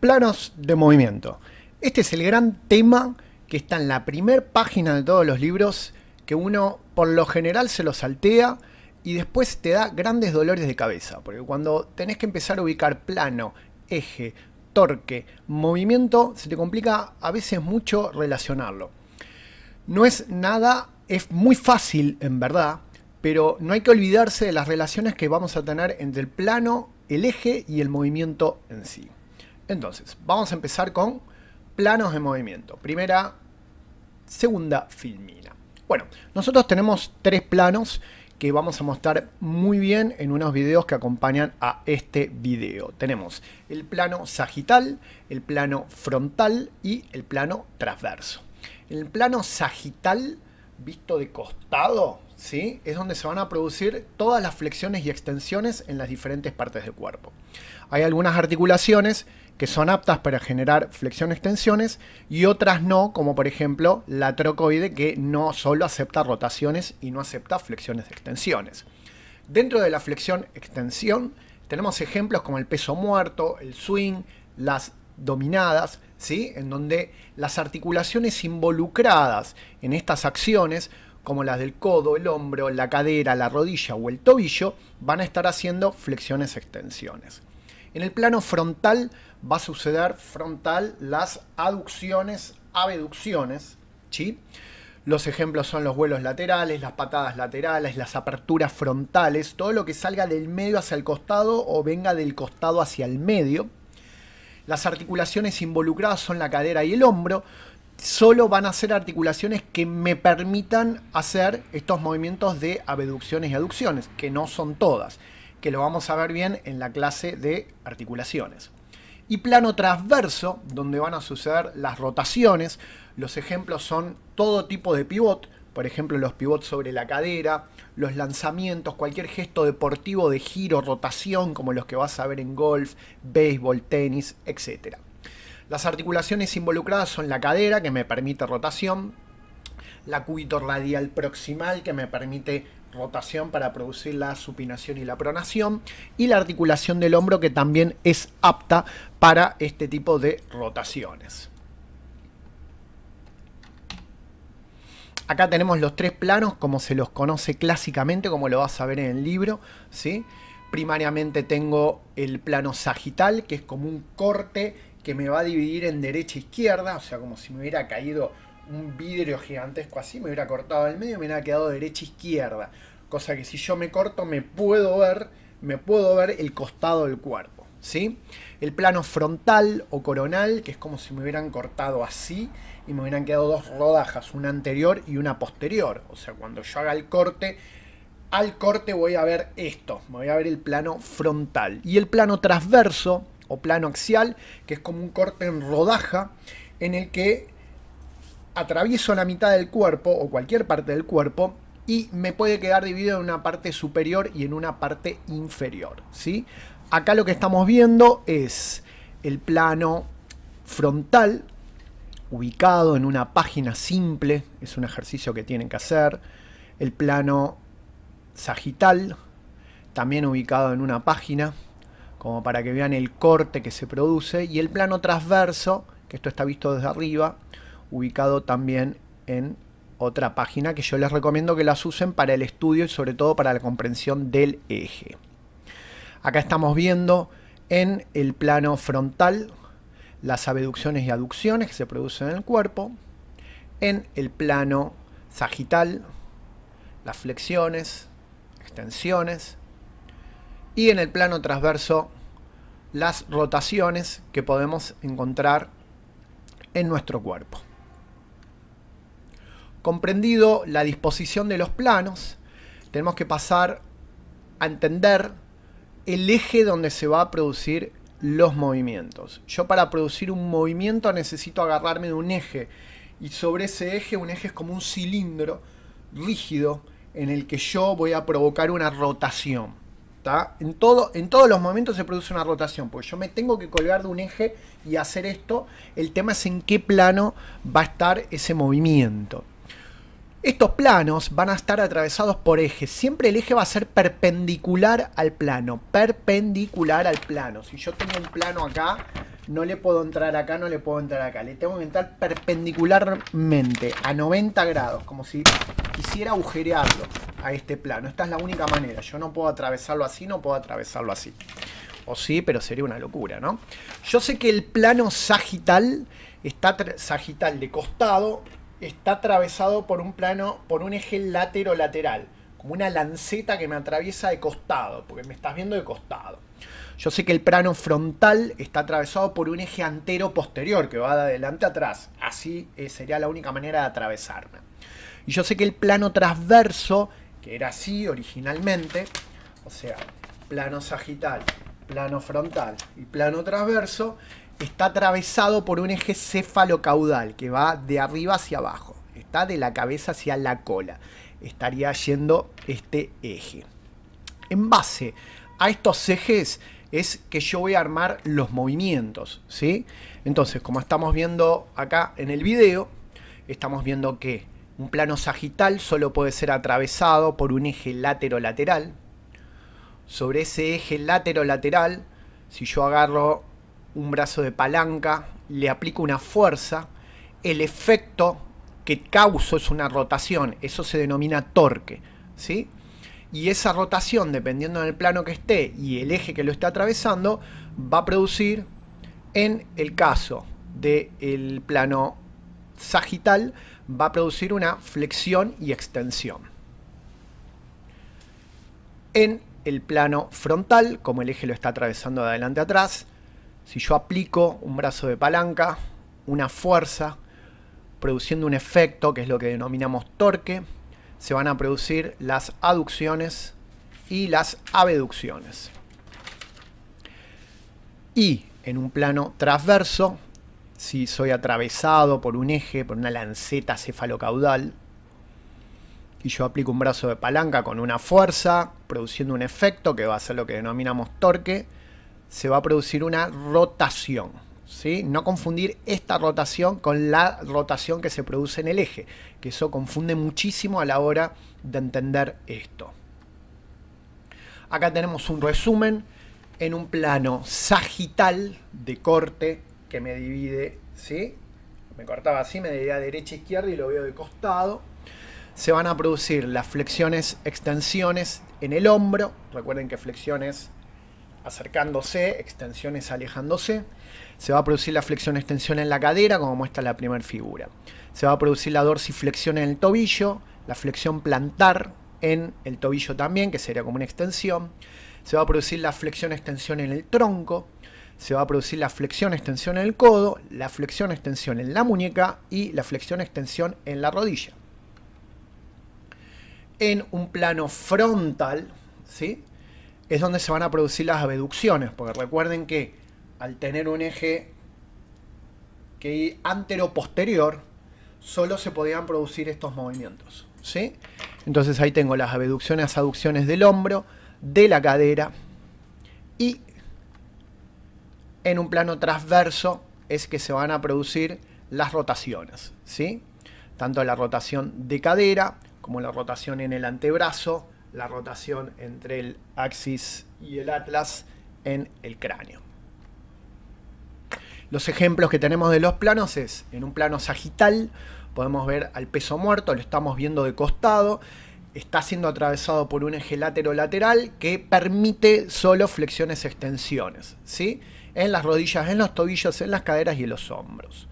planos de movimiento. Este es el gran tema que está en la primera página de todos los libros, que uno por lo general se lo saltea y después te da grandes dolores de cabeza, porque cuando tenés que empezar a ubicar plano, eje, torque, movimiento, se te complica a veces mucho relacionarlo. No es nada, es muy fácil en verdad, pero no hay que olvidarse de las relaciones que vamos a tener entre el plano, el eje y el movimiento en sí. Entonces, vamos a empezar con planos de movimiento. Primera, segunda filmina. Bueno, nosotros tenemos tres planos que vamos a mostrar muy bien en unos videos que acompañan a este video. Tenemos el plano sagital, el plano frontal y el plano transverso. El plano sagital, visto de costado, es donde se van a producir todas las flexiones y extensiones en las diferentes partes del cuerpo. Hay algunas articulaciones que son aptas para generar flexión-extensiones y otras no, como por ejemplo la trocoide que no solo acepta rotaciones y no acepta flexiones-extensiones. Dentro de la flexión-extensión tenemos ejemplos como el peso muerto, el swing, las dominadas, ¿sí? en donde las articulaciones involucradas en estas acciones como las del codo, el hombro, la cadera, la rodilla o el tobillo, van a estar haciendo flexiones-extensiones. En el plano frontal va a suceder frontal las aducciones, abducciones, ¿sí? Los ejemplos son los vuelos laterales, las patadas laterales, las aperturas frontales, todo lo que salga del medio hacia el costado o venga del costado hacia el medio. Las articulaciones involucradas son la cadera y el hombro solo van a ser articulaciones que me permitan hacer estos movimientos de abducciones y aducciones, que no son todas, que lo vamos a ver bien en la clase de articulaciones. Y plano transverso, donde van a suceder las rotaciones. Los ejemplos son todo tipo de pivot, por ejemplo los pivots sobre la cadera, los lanzamientos, cualquier gesto deportivo de giro, rotación, como los que vas a ver en golf, béisbol, tenis, etcétera. Las articulaciones involucradas son la cadera, que me permite rotación, la cúbito radial proximal, que me permite rotación para producir la supinación y la pronación, y la articulación del hombro, que también es apta para este tipo de rotaciones. Acá tenemos los tres planos, como se los conoce clásicamente, como lo vas a ver en el libro, ¿sí? Primariamente tengo el plano sagital, que es como un corte que me va a dividir en derecha e izquierda, o sea, como si me hubiera caído un vidrio gigantesco así, me hubiera cortado el medio y me hubiera quedado derecha e izquierda. Cosa que si yo me corto me puedo ver, me puedo ver el costado del cuerpo, ¿sí? El plano frontal o coronal, que es como si me hubieran cortado así y me hubieran quedado dos rodajas, una anterior y una posterior. O sea, cuando yo haga el corte, al corte voy a ver esto, me voy a ver el plano frontal. Y el plano transverso, o plano axial, que es como un corte en rodaja, en el que atravieso la mitad del cuerpo o cualquier parte del cuerpo y me puede quedar dividido en una parte superior y en una parte inferior. ¿sí? Acá lo que estamos viendo es el plano frontal ubicado en una página simple, es un ejercicio que tienen que hacer. El plano sagital, también ubicado en una página, como para que vean el corte que se produce, y el plano transverso, que esto está visto desde arriba, ubicado también en otra página que yo les recomiendo que las usen para el estudio y sobre todo para la comprensión del eje. Acá estamos viendo en el plano frontal las abducciones y aducciones que se producen en el cuerpo, en el plano sagital, las flexiones, extensiones, y en el plano transverso, las rotaciones que podemos encontrar en nuestro cuerpo. Comprendido la disposición de los planos, tenemos que pasar a entender el eje donde se va a producir los movimientos. Yo para producir un movimiento necesito agarrarme de un eje y sobre ese eje un eje es como un cilindro rígido en el que yo voy a provocar una rotación. En, todo, en todos los momentos se produce una rotación, porque yo me tengo que colgar de un eje y hacer esto. El tema es en qué plano va a estar ese movimiento. Estos planos van a estar atravesados por ejes. Siempre el eje va a ser perpendicular al plano. Perpendicular al plano. Si yo tengo un plano acá, no le puedo entrar acá, no le puedo entrar acá. Le tengo que entrar perpendicularmente, a 90 grados, como si quisiera agujerearlo este plano. Esta es la única manera. Yo no puedo atravesarlo así, no puedo atravesarlo así. O sí, pero sería una locura, ¿no? Yo sé que el plano sagital, está sagital de costado, está atravesado por un plano, por un eje latero-lateral. Como una lanceta que me atraviesa de costado, porque me estás viendo de costado. Yo sé que el plano frontal está atravesado por un eje antero posterior que va de adelante a atrás. Así eh, sería la única manera de atravesarme. Y yo sé que el plano transverso que era así originalmente, o sea, plano sagital, plano frontal y plano transverso, está atravesado por un eje cefalocaudal que va de arriba hacia abajo, está de la cabeza hacia la cola, estaría yendo este eje. En base a estos ejes es que yo voy a armar los movimientos, ¿sí? Entonces, como estamos viendo acá en el video, estamos viendo que un plano sagital solo puede ser atravesado por un eje látero-lateral. Sobre ese eje laterolateral, lateral si yo agarro un brazo de palanca, le aplico una fuerza, el efecto que causo es una rotación, eso se denomina torque, ¿sí? Y esa rotación, dependiendo del plano que esté y el eje que lo esté atravesando, va a producir, en el caso del el plano sagital va a producir una flexión y extensión. En el plano frontal, como el eje lo está atravesando de adelante atrás, si yo aplico un brazo de palanca, una fuerza, produciendo un efecto que es lo que denominamos torque, se van a producir las aducciones y las abducciones. Y en un plano transverso, si soy atravesado por un eje, por una lanceta cefalocaudal, y yo aplico un brazo de palanca con una fuerza, produciendo un efecto que va a ser lo que denominamos torque, se va a producir una rotación. ¿sí? No confundir esta rotación con la rotación que se produce en el eje, que eso confunde muchísimo a la hora de entender esto. Acá tenemos un resumen en un plano sagital de corte que me divide, ¿sí? Me cortaba así, me dividía derecha e izquierda y lo veo de costado. Se van a producir las flexiones, extensiones en el hombro. Recuerden que flexiones acercándose, extensiones alejándose. Se va a producir la flexión extensión en la cadera, como muestra la primera figura. Se va a producir la dorsiflexión en el tobillo, la flexión plantar en el tobillo también, que sería como una extensión. Se va a producir la flexión extensión en el tronco, se va a producir la flexión extensión en el codo, la flexión extensión en la muñeca y la flexión extensión en la rodilla. En un plano frontal, ¿sí? Es donde se van a producir las abducciones, porque recuerden que al tener un eje que antero-posterior, solo se podían producir estos movimientos, ¿sí? Entonces ahí tengo las abducciones, aducciones del hombro, de la cadera y en un plano transverso es que se van a producir las rotaciones, ¿sí? Tanto la rotación de cadera como la rotación en el antebrazo, la rotación entre el axis y el atlas en el cráneo. Los ejemplos que tenemos de los planos es en un plano sagital, podemos ver al peso muerto, lo estamos viendo de costado, está siendo atravesado por un eje lateral que permite solo flexiones extensiones, ¿sí? en las rodillas, en los tobillos, en las caderas y en los hombros.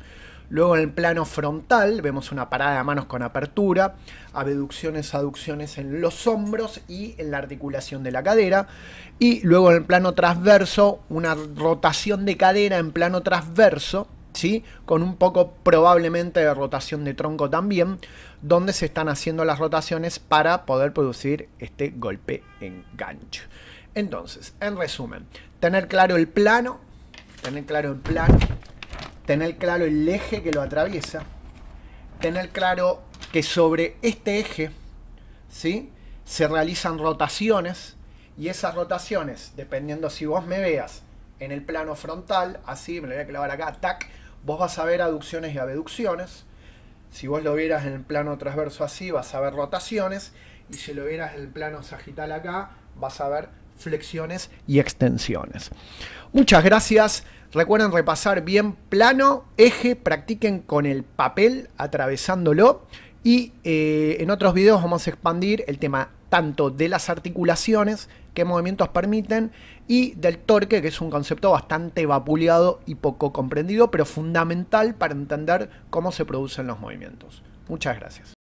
Luego en el plano frontal vemos una parada de manos con apertura, abducciones, aducciones en los hombros y en la articulación de la cadera. Y luego en el plano transverso una rotación de cadera en plano transverso, ¿sí? con un poco probablemente de rotación de tronco también, donde se están haciendo las rotaciones para poder producir este golpe en gancho. Entonces, en resumen, tener claro el plano, tener claro el plan, tener claro el eje que lo atraviesa, tener claro que sobre este eje ¿sí? se realizan rotaciones y esas rotaciones, dependiendo si vos me veas en el plano frontal, así, me lo voy a clavar acá, tac, vos vas a ver aducciones y abducciones. Si vos lo vieras en el plano transverso así, vas a ver rotaciones. Y si lo vieras en el plano sagital acá, vas a ver flexiones y extensiones. Muchas gracias. Recuerden repasar bien plano, eje, practiquen con el papel atravesándolo y eh, en otros videos vamos a expandir el tema tanto de las articulaciones, qué movimientos permiten, y del torque, que es un concepto bastante vapuleado y poco comprendido, pero fundamental para entender cómo se producen los movimientos. Muchas gracias.